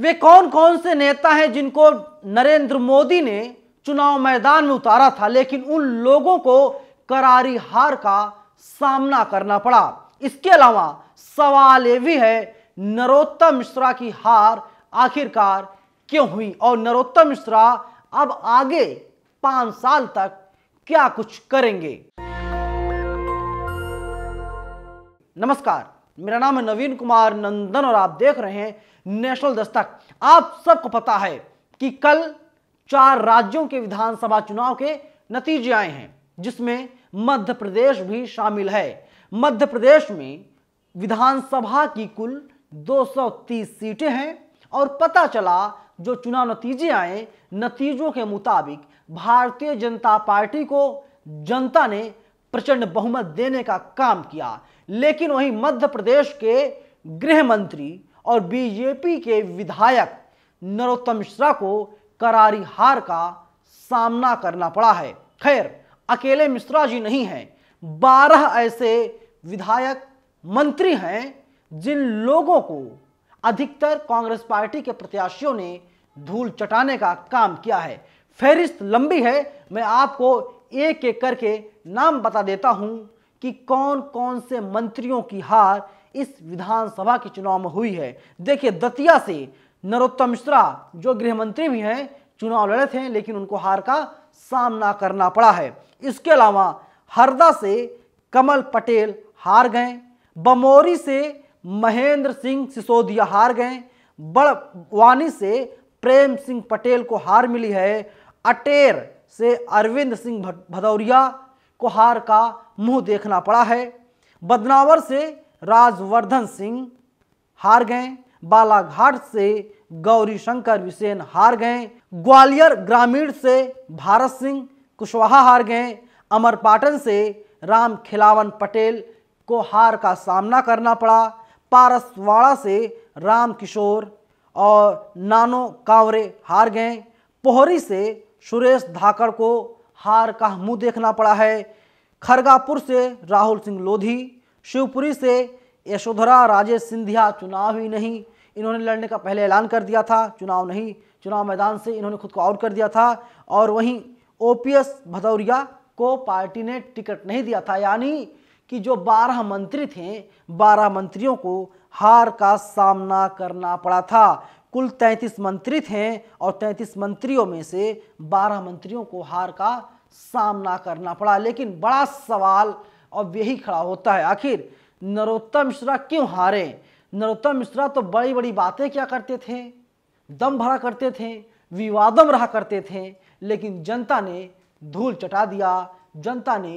वे कौन कौन से नेता हैं जिनको नरेंद्र मोदी ने चुनाव मैदान में उतारा था लेकिन उन लोगों को करारी हार का सामना करना पड़ा इसके अलावा सवाल यह भी है नरोत्तम मिश्रा की हार आखिरकार क्यों हुई और नरोत्तम मिश्रा अब आगे पांच साल तक क्या कुछ करेंगे नमस्कार मेरा नाम है नवीन कुमार नंदन और आप देख रहे हैं नेशनल दस्तक आप सबको पता है कि कल चार राज्यों के विधानसभा चुनाव के नतीजे आए हैं जिसमें मध्य प्रदेश भी शामिल है मध्य प्रदेश में विधानसभा की कुल 230 सीटें हैं और पता चला जो चुनाव नतीजे आए नतीजों के मुताबिक भारतीय जनता पार्टी को जनता ने प्रचंड बहुमत देने का काम किया लेकिन वहीं मध्य प्रदेश के गृह मंत्री और बीजेपी के विधायक नरोत्तम मिश्रा को करारी हार का सामना करना पड़ा है खैर अकेले मिश्रा जी नहीं हैं बारह ऐसे विधायक मंत्री हैं जिन लोगों को अधिकतर कांग्रेस पार्टी के प्रत्याशियों ने धूल चटाने का काम किया है फहरिस्त लंबी है मैं आपको एक एक करके नाम बता देता हूं कि कौन कौन से मंत्रियों की हार इस विधानसभा के चुनाव में हुई है देखिए दतिया से नरोत्तम मिश्रा जो गृह मंत्री भी हैं चुनाव लड़े थे लेकिन उनको हार का सामना करना पड़ा है इसके अलावा हरदा से कमल पटेल हार गए बमोरी से महेंद्र सिंह सिसोदिया हार गए बड़वानी से प्रेम सिंह पटेल को हार मिली है अटेर से अरविंद सिंह भदौरिया को हार का मुंह देखना पड़ा है बदनावर से राजवर्धन सिंह हार गए बालाघाट से गौरी शंकर विसेन हार गए ग्वालियर ग्रामीण से भारत सिंह कुशवाहा हार गए अमरपाटन से राम खिलावन पटेल को हार का सामना करना पड़ा पारसवाड़ा से राम किशोर और नानो कावरे हार गए पोहरी से सुरेश धाकड़ को हार का मुंह देखना पड़ा है खरगापुर से राहुल सिंह लोधी शिवपुरी से यशोधरा राजेश सिंधिया चुनाव ही नहीं इन्होंने लड़ने का पहले ऐलान कर दिया था चुनाव नहीं चुनाव मैदान से इन्होंने खुद को आउट कर दिया था और वहीं ओपीएस भदौरिया को पार्टी ने टिकट नहीं दिया था यानी कि जो बारह मंत्री थे बारह मंत्रियों को हार का सामना करना पड़ा था कुल तैंतीस मंत्री थे और तैंतीस मंत्रियों में से बारह मंत्रियों को हार का सामना करना पड़ा लेकिन बड़ा सवाल अब यही खड़ा होता है आखिर नरोत्तम मिश्रा क्यों हारे नरोत्तम मिश्रा तो बड़ी बड़ी बातें क्या करते थे दम भरा करते थे विवादम रहा करते थे लेकिन जनता ने धूल चटा दिया जनता ने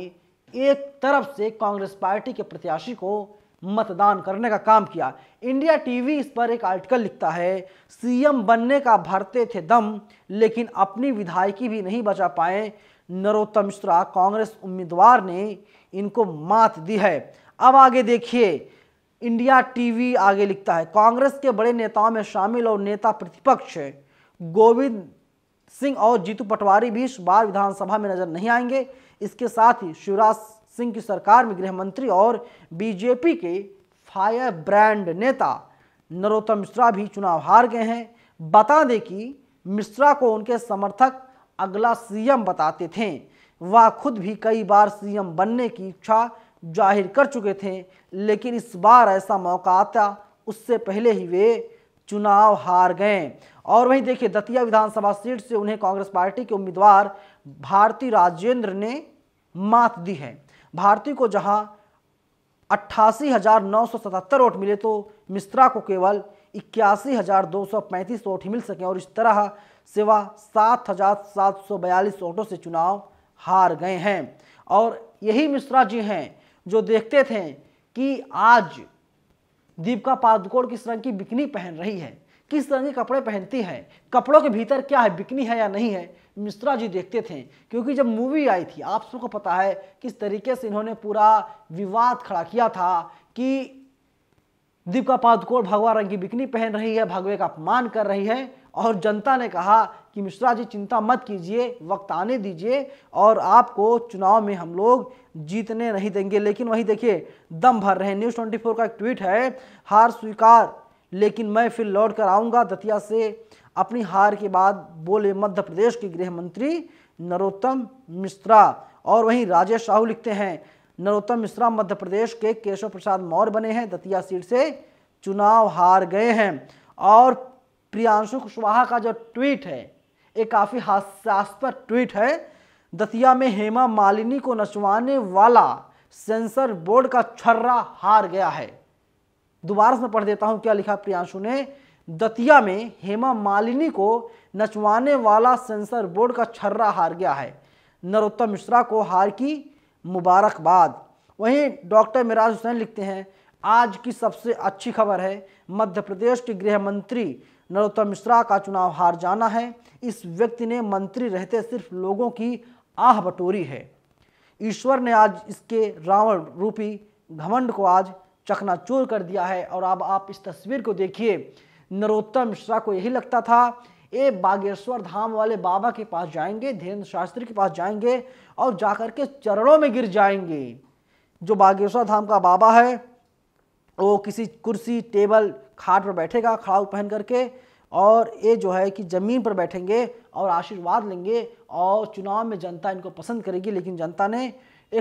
एक तरफ से कांग्रेस पार्टी के प्रत्याशी को मतदान करने का काम किया इंडिया टीवी इस पर एक आर्टिकल लिखता है सीएम बनने का भरते थे दम लेकिन अपनी विधायकी भी नहीं बचा पाए नरोत्तम मिश्रा कांग्रेस उम्मीदवार ने इनको मात दी है अब आगे देखिए इंडिया टीवी आगे लिखता है कांग्रेस के बड़े नेताओं में शामिल और नेता प्रतिपक्ष गोविंद सिंह और जीतू पटवारी भी इस बार विधानसभा में नजर नहीं आएंगे इसके साथ ही शिवराज सिंह की सरकार में गृह मंत्री और बीजेपी के फायर ब्रांड नेता नरोत्तम मिश्रा भी चुनाव हार गए हैं बता दें कि मिश्रा को उनके समर्थक अगला सीएम बताते थे वह खुद भी कई बार सीएम बनने की इच्छा जाहिर कर चुके थे लेकिन इस बार ऐसा मौका आता उससे पहले ही वे चुनाव हार गए और वहीं देखिए दतिया विधानसभा सीट से उन्हें कांग्रेस पार्टी के उम्मीदवार भारती राजेंद्र ने मात दी है भारती को जहां अट्ठासी वोट मिले तो मिश्रा को केवल इक्यासी वोट मिल सके और इस तरह सिवा सात हजार सात सौ बयालीस वोटों से चुनाव हार गए हैं और यही मिश्रा जी हैं जो देखते थे कि आज दीपिका पादुकोण किस रंग की बिकनी पहन रही है किस रंग के कपड़े पहनती है कपड़ों के भीतर क्या है बिकनी है या नहीं है मिश्रा जी देखते थे क्योंकि जब मूवी आई थी आप सबको पता है किस तरीके से इन्होंने पूरा विवाद खड़ा किया था कि दीपिका पादुकोण भगवा रंग की बिकनी पहन रही है भगवे का अपमान कर रही है और जनता ने कहा कि मिश्रा जी चिंता मत कीजिए वक्त आने दीजिए और आपको चुनाव में हम लोग जीतने नहीं देंगे लेकिन वहीं देखिए दम भर रहे न्यूज़ ट्वेंटी फोर का एक ट्वीट है हार स्वीकार लेकिन मैं फिर लौट कर आऊँगा दतिया से अपनी हार के बाद बोले मध्य प्रदेश के गृह मंत्री नरोत्तम मिश्रा और वहीं राजेश साहू लिखते हैं नरोत्तम मिश्रा मध्य प्रदेश के केशव प्रसाद मौर्य बने हैं दतिया सीट से चुनाव हार गए हैं और प्रियांशु कुशवाहा का जो ट्वीट है ये काफ़ी हास्यास्पद ट्वीट है दतिया में हेमा मालिनी को नचवाने वाला सेंसर बोर्ड का छर्रा हार गया है दोबारा से पढ़ देता हूँ क्या लिखा प्रियांशु ने दतिया में हेमा मालिनी को नचवाने वाला सेंसर बोर्ड का छर्रा हार गया है नरोत्तम मिश्रा को हार की मुबारकबाद वहीं डॉक्टर मिराज हुसैन लिखते हैं आज की सबसे अच्छी खबर है मध्य प्रदेश के गृह मंत्री नरोत्तम मिश्रा का चुनाव हार जाना है इस व्यक्ति ने मंत्री रहते सिर्फ लोगों की आह बटोरी है ईश्वर ने आज इसके रावण रूपी घमंड को आज चकनाचूर कर दिया है और अब आप इस तस्वीर को देखिए नरोत्तम मिश्रा को यही लगता था ये बागेश्वर धाम वाले बाबा के पास जाएंगे धीरेन्द्र शास्त्री के पास जाएंगे और जाकर के चरणों में गिर जाएंगे जो बागेश्वर धाम का बाबा है वो किसी कुर्सी टेबल खाट पर बैठेगा खड़ाऊ पहन करके और ये जो है कि ज़मीन पर बैठेंगे और आशीर्वाद लेंगे और चुनाव में जनता इनको पसंद करेगी लेकिन जनता ने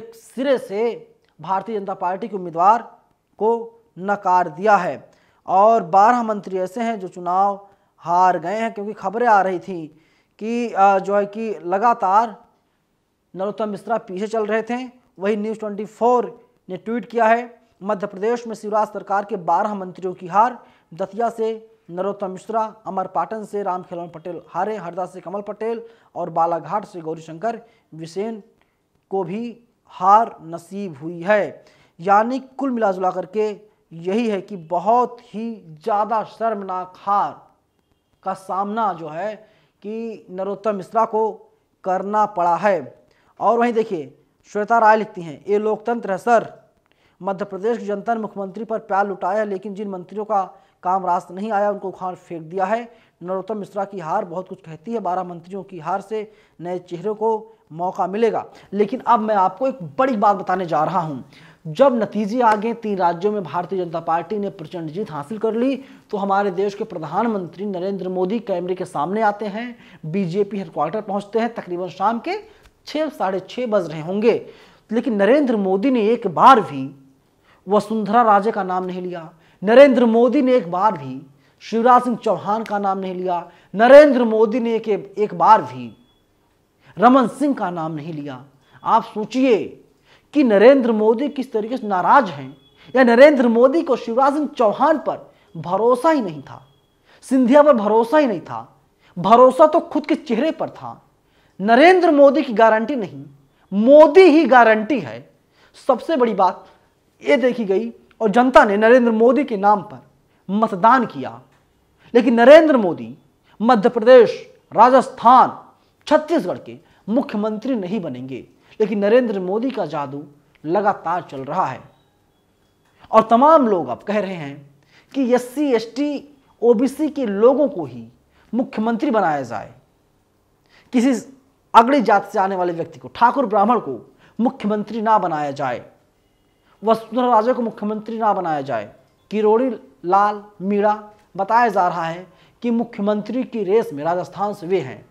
एक सिरे से भारतीय जनता पार्टी के उम्मीदवार को नकार दिया है और बारह मंत्री ऐसे हैं जो चुनाव हार गए हैं क्योंकि खबरें आ रही थी कि जो है कि लगातार नरोत्तम मिश्रा पीछे चल रहे थे वही न्यूज़ ट्वेंटी ने ट्वीट किया है मध्य प्रदेश में शिवराज सरकार के बारह मंत्रियों की हार दतिया से नरोत्तम मिश्रा अमर पाटन से राम रामखेलवन पटेल हारे हरदा से कमल पटेल और बालाघाट से गौरीशंकर विसेन को भी हार नसीब हुई है यानी कुल मिला जुला करके यही है कि बहुत ही ज़्यादा शर्मनाक हार का सामना जो है कि नरोत्तम मिश्रा को करना पड़ा है और वहीं देखिए श्वेता राय लिखती हैं ये लोकतंत्र है सर मध्य प्रदेश की जनता ने मुख्यमंत्री पर प्यार लुटाया लेकिन जिन मंत्रियों का काम रास्त नहीं आया उनको उखाड़ फेंक दिया है नरोत्तम मिश्रा की हार बहुत कुछ कहती है बारह मंत्रियों की हार से नए चेहरों को मौका मिलेगा लेकिन अब मैं आपको एक बड़ी बात बताने जा रहा हूँ जब नतीजे आ गए तीन राज्यों में भारतीय जनता पार्टी ने प्रचंड जीत हासिल कर ली तो हमारे देश के प्रधानमंत्री नरेंद्र मोदी कैमरे के सामने आते हैं बीजेपी हेडक्वार्टर पहुंचते हैं तकरीबन शाम के छः साढ़े छः बज रहे होंगे लेकिन नरेंद्र मोदी ने एक बार भी वसुंधरा राजे का नाम नहीं लिया नरेंद्र मोदी ने एक बार भी शिवराज सिंह चौहान का नाम नहीं लिया नरेंद्र मोदी ने एक, एक बार भी रमन सिंह का नाम नहीं लिया आप सोचिए कि नरेंद्र मोदी किस तरीके से नाराज हैं या नरेंद्र मोदी को शिवराज सिंह चौहान पर भरोसा ही नहीं था सिंधिया पर भरोसा ही नहीं था भरोसा तो खुद के चेहरे पर था नरेंद्र मोदी की गारंटी नहीं मोदी ही गारंटी है सबसे बड़ी बात ये देखी गई और जनता ने नरेंद्र मोदी के नाम पर मतदान किया लेकिन नरेंद्र मोदी मध्य प्रदेश राजस्थान छत्तीसगढ़ के मुख्यमंत्री नहीं बनेंगे लेकिन नरेंद्र मोदी का जादू लगातार चल रहा है और तमाम लोग अब कह रहे हैं कि S C S T OBC के लोगों को ही मुख्यमंत्री बनाया जाए किसी अगड़ी जात से आने वाले व्यक्ति को ठाकुर ब्राह्मण को मुख्यमंत्री ना बनाया जाए वसुंधरा राजे को मुख्यमंत्री ना बनाया जाए किरोड़ी लाल मीणा बताया जा रहा है कि मुख्यमंत्री की रेस में राजस्थान से वे हैं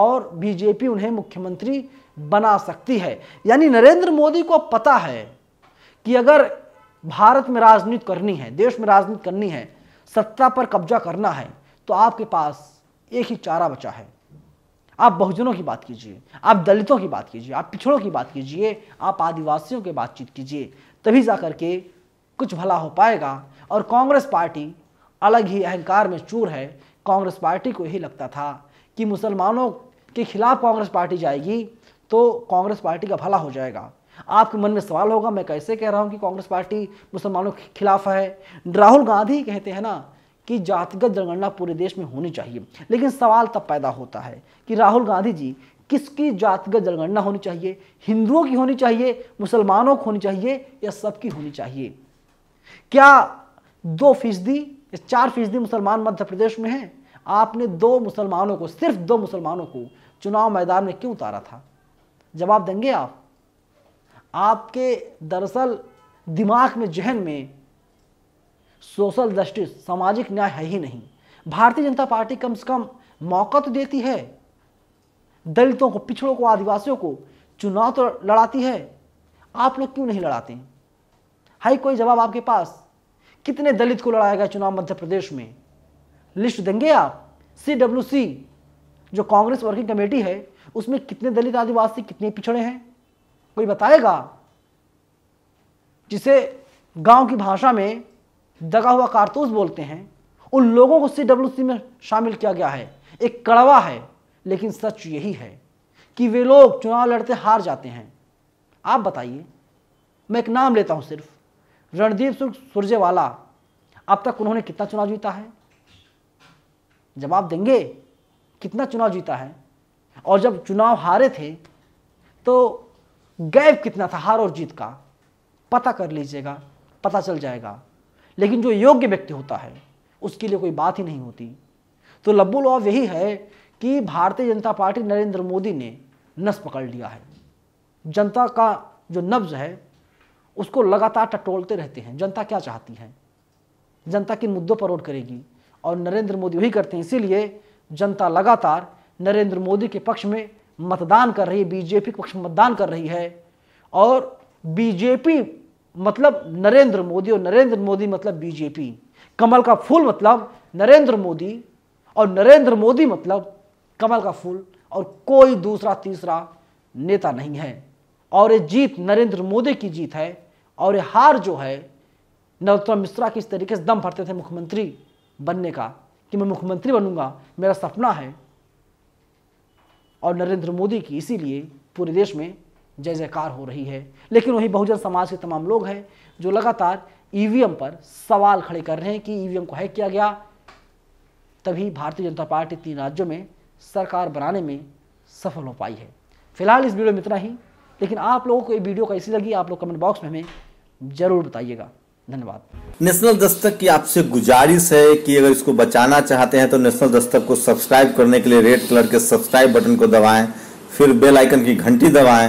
और बीजेपी उन्हें मुख्यमंत्री बना सकती है यानी नरेंद्र मोदी को पता है कि अगर भारत में राजनीति करनी है देश में राजनीति करनी है सत्ता पर कब्जा करना है तो आपके पास एक ही चारा बचा है आप बहुजनों की बात कीजिए आप दलितों की बात कीजिए आप पिछड़ों की बात कीजिए आप आदिवासियों की बातचीत कीजिए तभी जा करके कुछ भला हो पाएगा और कांग्रेस पार्टी अलग ही अहंकार में चूर है कांग्रेस पार्टी को यही लगता था कि मुसलमानों के खिलाफ कांग्रेस पार्टी जाएगी तो कांग्रेस पार्टी का भला हो जाएगा आपके मन में सवाल होगा मैं कैसे कह रहा हूँ कि कांग्रेस पार्टी मुसलमानों के खिलाफ है राहुल गांधी कहते हैं ना कि जातिगत जनगणना पूरे देश में होनी चाहिए लेकिन सवाल तब पैदा होता है कि राहुल गांधी जी किसकी जातिगत जनगणना होनी चाहिए हिंदुओं की होनी चाहिए मुसलमानों की होनी चाहिए या सबकी होनी चाहिए क्या दो फीसदी या चार फीसदी मुसलमान मध्य प्रदेश में हैं आपने दो मुसलमानों को सिर्फ दो मुसलमानों को चुनाव मैदान में क्यों उतारा था जवाब देंगे आप आपके दरअसल दिमाग में जहन में सोशल जस्टिस सामाजिक न्याय है ही नहीं भारतीय जनता पार्टी कम से कम मौका तो देती है दलितों को पिछड़ों को आदिवासियों को चुनाव तो लड़ाती है आप लोग क्यों नहीं लड़ाते है कोई जवाब आपके पास कितने दलित को लड़ाया गया चुनाव मध्य प्रदेश में लिस्ट देंगे आप सी डब्ल्यू सी जो कांग्रेस वर्किंग कमेटी है उसमें कितने दलित आदिवासी कितने पिछड़े हैं कोई बताएगा जिसे गांव की भाषा में दगा हुआ कारतूस बोलते हैं उन लोगों को सी डब्ल्यू सी में शामिल किया गया है एक कड़वा है लेकिन सच यही है कि वे लोग चुनाव लड़ते हार जाते हैं आप बताइए मैं एक नाम लेता हूँ सिर्फ रणदीप सिंह सुरजेवाला अब तक उन्होंने कितना चुनाव जीता है जवाब देंगे कितना चुनाव जीता है और जब चुनाव हारे थे तो गैप कितना था हार और जीत का पता कर लीजिएगा पता चल जाएगा लेकिन जो योग्य व्यक्ति होता है उसके लिए कोई बात ही नहीं होती तो लब्बू लॉ यही है कि भारतीय जनता पार्टी नरेंद्र मोदी ने नस पकड़ लिया है जनता का जो नब्ज है उसको लगातार टटोलते रहते हैं जनता क्या चाहती है जनता किन मुद्दों पर वोट करेगी और नरेंद्र मोदी वही करते हैं इसीलिए जनता लगातार नरेंद्र मोदी के पक्ष में मतदान कर रही है बीजेपी के पक्ष में मतदान कर रही है और बीजेपी मतलब नरेंद्र मोदी और नरेंद्र मोदी मतलब बीजेपी कमल का फूल मतलब नरेंद्र मोदी और नरेंद्र मोदी मतलब कमल का फूल और कोई दूसरा तीसरा नेता नहीं है और ये जीत नरेंद्र मोदी की जीत है और ये हार जो है नरोत्तम मिश्रा किस तरीके से दम भरते थे मुख्यमंत्री बनने का कि मैं मुख्यमंत्री बनूंगा मेरा सपना है और नरेंद्र मोदी की इसीलिए पूरे देश में जय जयकार हो रही है लेकिन वही बहुजन समाज के तमाम लोग हैं जो लगातार ईवीएम पर सवाल खड़े कर रहे हैं कि ईवीएम को हैक किया गया तभी भारतीय जनता पार्टी तीन राज्यों में सरकार बनाने में सफल हो पाई है फिलहाल इस वीडियो में इतना ही लेकिन आप लोगों को ये वीडियो कैसी लगी आप लोग कमेंट बॉक्स में हमें जरूर बताइएगा धन्यवाद नेशनल दस्तक की आपसे गुजारिश है कि अगर इसको बचाना चाहते हैं तो नेशनल दस्तक को सब्सक्राइब करने के लिए रेड कलर के सब्सक्राइब बटन को दबाएं फिर बेल आइकन की घंटी दबाएं